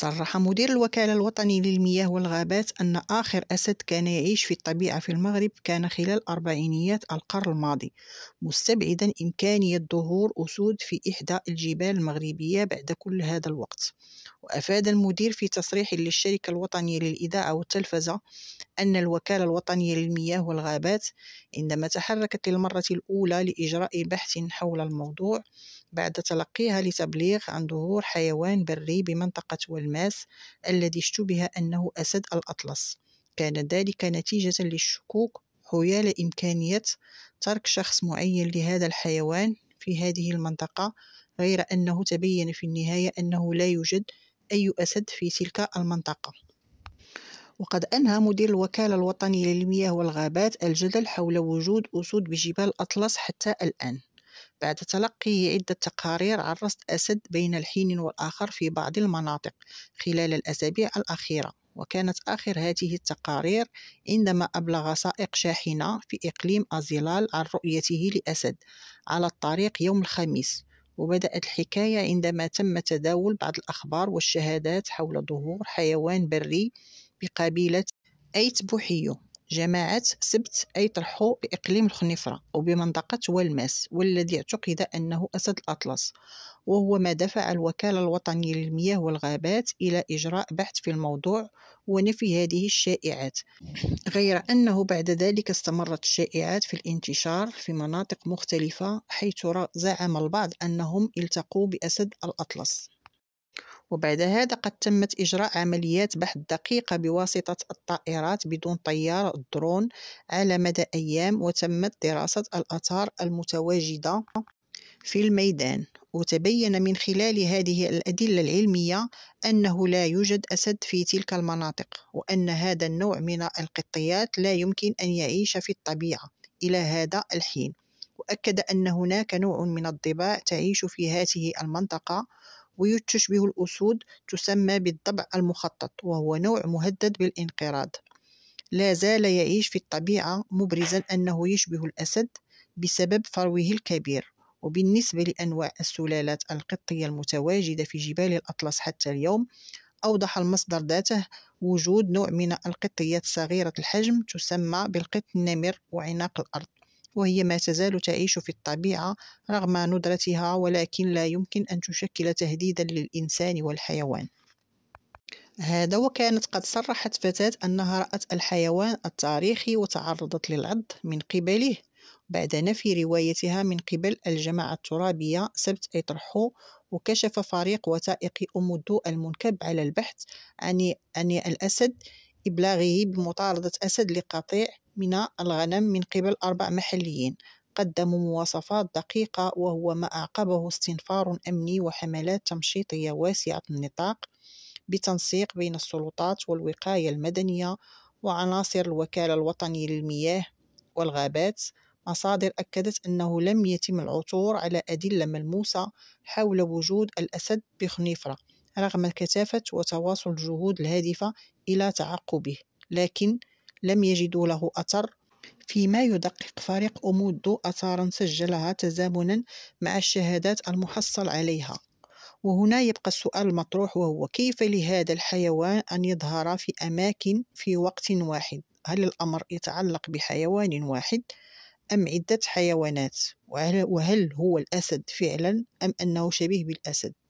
صرح مدير الوكالة الوطني للمياه والغابات أن آخر أسد كان يعيش في الطبيعة في المغرب كان خلال أربعينيات القرن الماضي مستبعدا إمكانية ظهور أسود في إحدى الجبال المغربية بعد كل هذا الوقت وأفاد المدير في تصريح للشركة الوطنية للإذاعة والتلفزة أن الوكالة الوطنية للمياه والغابات عندما تحركت للمرة الأولى لإجراء بحث حول الموضوع بعد تلقيها لتبليغ عن ظهور حيوان بري بمنطقة والماس الذي اشتبه أنه أسد الأطلس كان ذلك نتيجة للشكوك حيال إمكانية ترك شخص معين لهذا الحيوان في هذه المنطقة غير أنه تبين في النهاية أنه لا يوجد أي أسد في تلك المنطقة وقد أنهى مدير الوكالة الوطنية للمياه والغابات الجدل حول وجود أسود بجبال أطلس حتى الآن بعد تلقيه عدة تقارير عن رصد أسد بين الحين والآخر في بعض المناطق خلال الأسابيع الأخيرة وكانت آخر هذه التقارير عندما أبلغ سائق شاحنة في إقليم أزيلال عن رؤيته لأسد على الطريق يوم الخميس وبدأت الحكاية عندما تم تداول بعض الأخبار والشهادات حول ظهور حيوان بري بقبيلة أيت بوحيو جماعة سبت أي طرحوا بإقليم الخنيفرة وبمنطقة والماس والذي اعتقد أنه أسد الأطلس وهو ما دفع الوكالة الوطنية للمياه والغابات إلى إجراء بحث في الموضوع ونفي هذه الشائعات غير أنه بعد ذلك استمرت الشائعات في الانتشار في مناطق مختلفة حيث زعم البعض أنهم التقوا بأسد الأطلس وبعد هذا قد تمت إجراء عمليات بحث دقيقة بواسطة الطائرات بدون طيار الدرون على مدى أيام وتمت دراسة الآثار المتواجدة في الميدان وتبين من خلال هذه الأدلة العلمية أنه لا يوجد أسد في تلك المناطق وأن هذا النوع من القطيات لا يمكن أن يعيش في الطبيعة إلى هذا الحين وأكد أن هناك نوع من الضباع تعيش في هذه المنطقة ويتشبه الأسود تسمى بالضبع المخطط وهو نوع مهدد بالانقراض لا زال يعيش في الطبيعة مبرزا أنه يشبه الأسد بسبب فروه الكبير وبالنسبة لأنواع السلالات القطية المتواجدة في جبال الأطلس حتى اليوم أوضح المصدر ذاته وجود نوع من القطيات صغيرة الحجم تسمى بالقط النمر وعناق الأرض وهي ما تزال تعيش في الطبيعة رغم ندرتها ولكن لا يمكن أن تشكل تهديدا للإنسان والحيوان هذا وكانت قد صرحت فتاة أنها رأت الحيوان التاريخي وتعرضت للعض من قبله بعد نفي روايتها من قبل الجماعة الترابية سبت إطرحو وكشف فريق وثائقي أم الدو المنكب على البحث عن, عن الأسد إبلاغه بمطاردة أسد لقطيع من الغنم من قبل أربع محليين قدموا مواصفات دقيقة وهو ما أعقبه استنفار أمني وحملات تمشيطية واسعة النطاق بتنسيق بين السلطات والوقاية المدنية وعناصر الوكالة الوطنية للمياه والغابات مصادر أكدت أنه لم يتم العثور على أدلة ملموسة حول وجود الأسد بخنيفرة رغم الكثافة وتواصل الجهود الهادفة إلى تعقبه لكن لم يجدوا له أثر فيما يدقق فريق أمودو أثارا سجلها تزامنا مع الشهادات المحصل عليها وهنا يبقى السؤال المطروح وهو كيف لهذا الحيوان أن يظهر في أماكن في وقت واحد هل الأمر يتعلق بحيوان واحد أم عدة حيوانات وهل هو الأسد فعلا أم أنه شبيه بالأسد